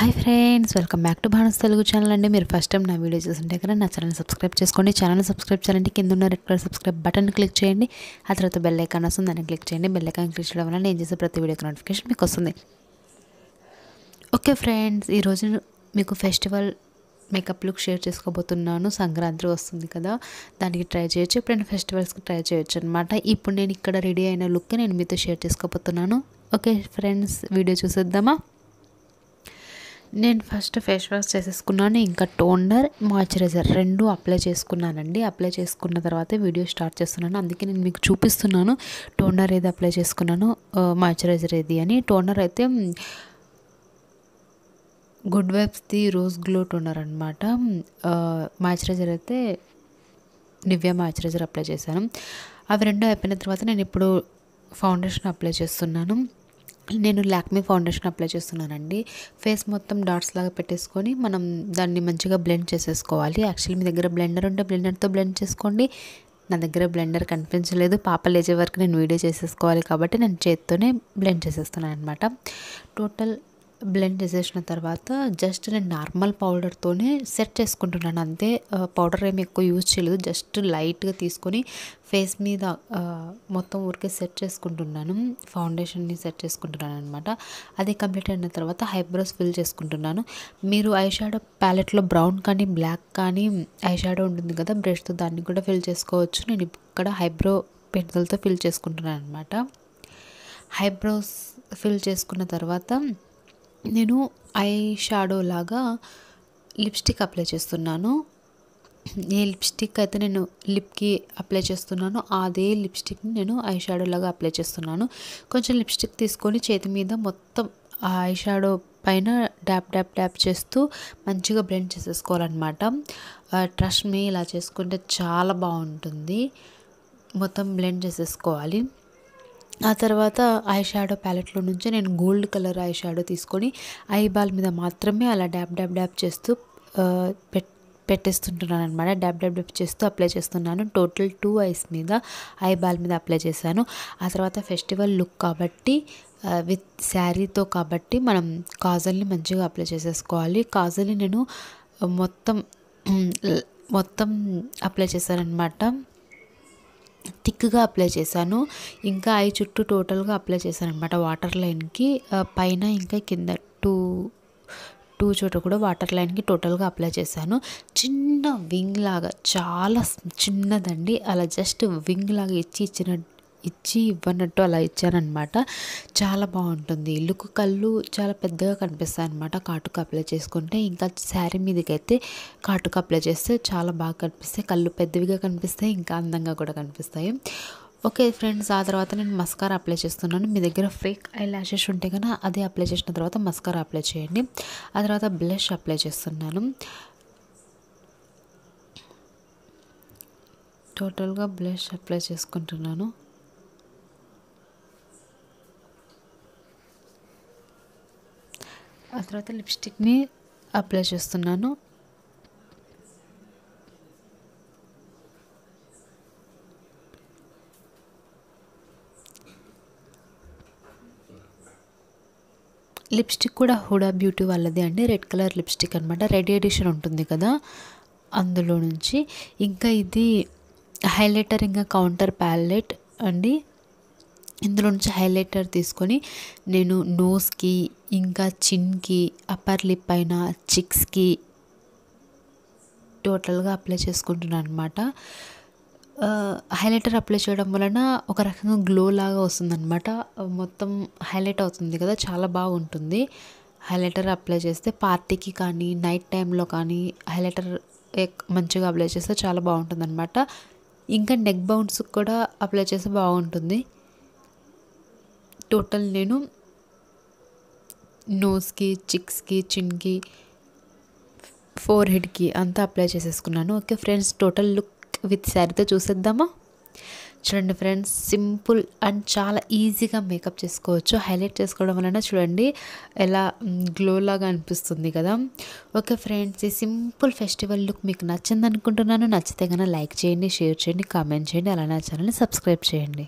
hi friends welcome back to భానస్ Telugu channel అండి మీరు ఫస్ట్ టైం నా వీడియో చూస్తుంటే కదా నా ఛానల్ సబ్స్క్రైబ్ చేసుకోండి ఛానల్ సబ్స్క్రైబ్ చేయాలంటే కింద ఉన్న red colour subscribe button click చేయండి ఆ తర్వాత బెల్ ఐకాన్ వస్తుంది దాన్ని క్లిక్ చేయండి బెల్ ఐకాన్ క్లిక్ చేయడం వల్ల నేను చేసే ప్రతి వీడియోకి నోటిఫికేషన్ మీకు వస్తుంది ఓకే ఫ్రెండ్స్ ఈరోజు మీకు ఫెస్టివల్ మేకప్ లుక్ షేర్ చేసుకోబోతున్నాను సంక్రాంతి వస్తుంది కదా దానికి ట్రై చేయొచ్చు ఎప్పుడైనా ఫెస్టివల్స్కి ట్రై చేయొచ్చు అనమాట ఇప్పుడు నేను ఇక్కడ రెడీ అయిన లుక్ నేను మీతో షేర్ చేసుకోబోతున్నాను ఓకే ఫ్రెండ్స్ వీడియో చూసేద్దామా నేను ఫస్ట్ ఫేస్ వాష్ చేసేసుకున్నాను ఇంకా టోనర్ మాయిశ్చరైజర్ రెండు అప్లై చేసుకున్నానండి అప్లై చేసుకున్న తర్వాత వీడియో స్టార్ట్ చేస్తున్నాను అందుకే నేను మీకు చూపిస్తున్నాను టోనర్ ఏది అప్లై చేసుకున్నాను మాయిశ్చరైజర్ ఏది అని టోనర్ అయితే గుడ్ వైబ్స్ది రోజ్ గ్లో టోనర్ అనమాట మాయిశ్చరైజర్ అయితే నివ్య మాయిశ్చరైజర్ అప్లై చేశాను అవి రెండు అయిపోయిన తర్వాత నేను ఇప్పుడు ఫౌండేషన్ అప్లై చేస్తున్నాను నేను లాక్మీ ఫౌండేషన్ అప్లై చేస్తున్నానండి ఫేస్ మొత్తం డాట్స్ లాగా పెట్టేసుకొని మనం దాన్ని మంచిగా బ్లెండ్ చేసేసుకోవాలి యాక్చువల్లీ మీ దగ్గర బ్లెండర్ ఉంటే బ్లెండర్తో బ్లెండ్ చేసుకోండి నా దగ్గర బ్లెండర్ కనిపించలేదు పాప లేచే వరకు నేను వీడియో చేసేసుకోవాలి కాబట్టి నేను చేత్తోనే బ్లెండ్ చేసేస్తున్నాను అనమాట టోటల్ బ్లెండ్ చేసేసిన తర్వాత జస్ట్ నేను నార్మల్ పౌడర్తోనే సెట్ చేసుకుంటున్నాను అంతే పౌడర్ ఏమి ఎక్కువ యూజ్ చేయలేదు జస్ట్ లైట్గా తీసుకొని ఫేస్ మీద మొత్తం ఊరికే సెట్ చేసుకుంటున్నాను ఫౌండేషన్ని సెట్ చేసుకుంటున్నాను అనమాట అది కంప్లీట్ అయిన తర్వాత హైబ్రోస్ ఫిల్ చేసుకుంటున్నాను మీరు ఐ షాడో ప్యాలెట్లో బ్రౌన్ కానీ బ్లాక్ కానీ ఐ షాడో ఉంటుంది కదా బ్రష్తో దాన్ని కూడా ఫిల్ చేసుకోవచ్చు నేను ఇక్కడ హైబ్రో పెన్సిల్తో ఫిల్ చేసుకుంటున్నాను అనమాట హైబ్రోస్ ఫిల్ చేసుకున్న తర్వాత నేను ఐ షాడో లాగా లిప్స్టిక్ అప్లై చేస్తున్నాను ఏ లిప్స్టిక్ అయితే నేను లిప్కి అప్లై చేస్తున్నానో అదే లిప్స్టిక్ని నేను ఐ షాడో లాగా అప్లై చేస్తున్నాను కొంచెం లిప్స్టిక్ తీసుకొని చేతి మీద మొత్తం ఆ ఐ షాడో పైన డ్యాప్ డ్యాప్ డ్యాప్ చేస్తూ మంచిగా బ్లెండ్ చేసేసుకోవాలన్నమాట ట్రస్ట్ మీ ఇలా చేసుకుంటే చాలా బాగుంటుంది మొత్తం బ్లెండ్ చేసేసుకోవాలి ఆ తర్వాత ఐ షాడో ప్యాలెట్లో నుంచి నేను గోల్డ్ కలర్ ఐ షాడో తీసుకొని ఐ బాల్ మీద మాత్రమే అలా డ్యాప్ డ్యాప్ డ్యాప్ చేస్తూ పెట్ పెట్టేస్తుంటున్నాను అనమాట డ్యాప్ డ్యాప్ డ్యాబ్ చేస్తూ అప్లై చేస్తున్నాను టోటల్ టూ ఐస్ మీద ఐ బాల్ మీద అప్లై చేశాను ఆ తర్వాత ఫెస్టివల్ లుక్ కాబట్టి విత్ శారీతో కాబట్టి మనం కాజల్ని మంచిగా అప్లై చేసేసుకోవాలి కాజల్ని నేను మొత్తం మొత్తం అప్లై చేశానమాట థిక్గా అప్లై చేశాను ఇంకా అవి చుట్టూ టోటల్గా అప్లై చేశాను అనమాట వాటర్ లైన్కి పైన ఇంకా కింద టూ టూ చోట కూడా వాటర్ లైన్కి టోటల్గా అప్లై చేశాను చిన్న వింగ్ లాగా చాలా చిన్నదండి అలా జస్ట్ వింగ్ లాగా ఇచ్చి ఇచ్చినట్టు ఇచ్చి ఇవ్వనట్టు అలా ఇచ్చానమాట చాలా బాగుంటుంది లుక్ కళ్ళు చాలా పెద్దగా కనిపిస్తాయి అనమాట కాటుక అప్లై చేసుకుంటే ఇంకా శారీ మీదకైతే కాటుక అప్లై చేస్తే చాలా బాగా కనిపిస్తాయి కళ్ళు పెద్దవిగా కనిపిస్తాయి ఇంకా అందంగా కూడా కనిపిస్తాయి ఓకే ఫ్రెండ్స్ ఆ తర్వాత నేను మస్కారా అప్లై చేస్తున్నాను మీ దగ్గర ఫేక్ ఐ ల్యాషెస్ ఉంటే కదా అది అప్లై చేసిన తర్వాత మస్కారా అప్లై చేయండి ఆ తర్వాత బ్లష్ అప్లై చేస్తున్నాను టోటల్గా బ్లష్ అప్లై చేసుకుంటున్నాను ఆ తర్వాత లిప్స్టిక్ని అప్లై చేస్తున్నాను లిప్స్టిక్ కూడా హుడా బ్యూటీ వాళ్ళది అండి రెడ్ కలర్ లిప్స్టిక్ అనమాట రెడ్ ఎడిషన్ ఉంటుంది కదా అందులో నుంచి ఇంకా ఇది హైలైటర్ ఇంకా కౌంటర్ ప్యాలెట్ అండి ఇందులో నుంచి హైలైటర్ తీసుకొని నేను నోస్కి ఇంకా చిన్కి అప్పర్ లిప్ పైన చిక్స్కి టోటల్గా అప్లై చేసుకుంటున్నాను అనమాట హైలైటర్ అప్లై చేయడం వలన ఒక రకంగా గ్లో లాగా వస్తుందన్నమాట మొత్తం హైలైట్ అవుతుంది కదా చాలా బాగుంటుంది హైలైటర్ అప్లై చేస్తే పార్టీకి కానీ నైట్ టైంలో కానీ హైలైటర్ మంచిగా అప్లై చేస్తే చాలా బాగుంటుంది అనమాట ఇంకా నెక్ బౌన్స్కి కూడా అప్లై చేస్తే బాగుంటుంది టోటల్ నేను నోస్కి చిక్స్కి చిన్కి ఫోర్ హెడ్కి అంతా అప్లై చేసేసుకున్నాను okay friends total look with శారీతో చూసేద్దామా చూడండి ఫ్రెండ్స్ సింపుల్ అండ్ చాలా ఈజీగా మేకప్ చేసుకోవచ్చు హైలైట్ చేసుకోవడం వలన చూడండి ఎలా గ్లోలాగా అనిపిస్తుంది కదా ఓకే ఫ్రెండ్స్ ఈ సింపుల్ ఫెస్టివల్ లుక్ మీకు నచ్చింది అనుకుంటున్నాను నచ్చితే కన్నా లైక్ చేయండి షేర్ చేయండి కామెంట్ చేయండి అలానే ఛానల్ని సబ్స్క్రైబ్ చేయండి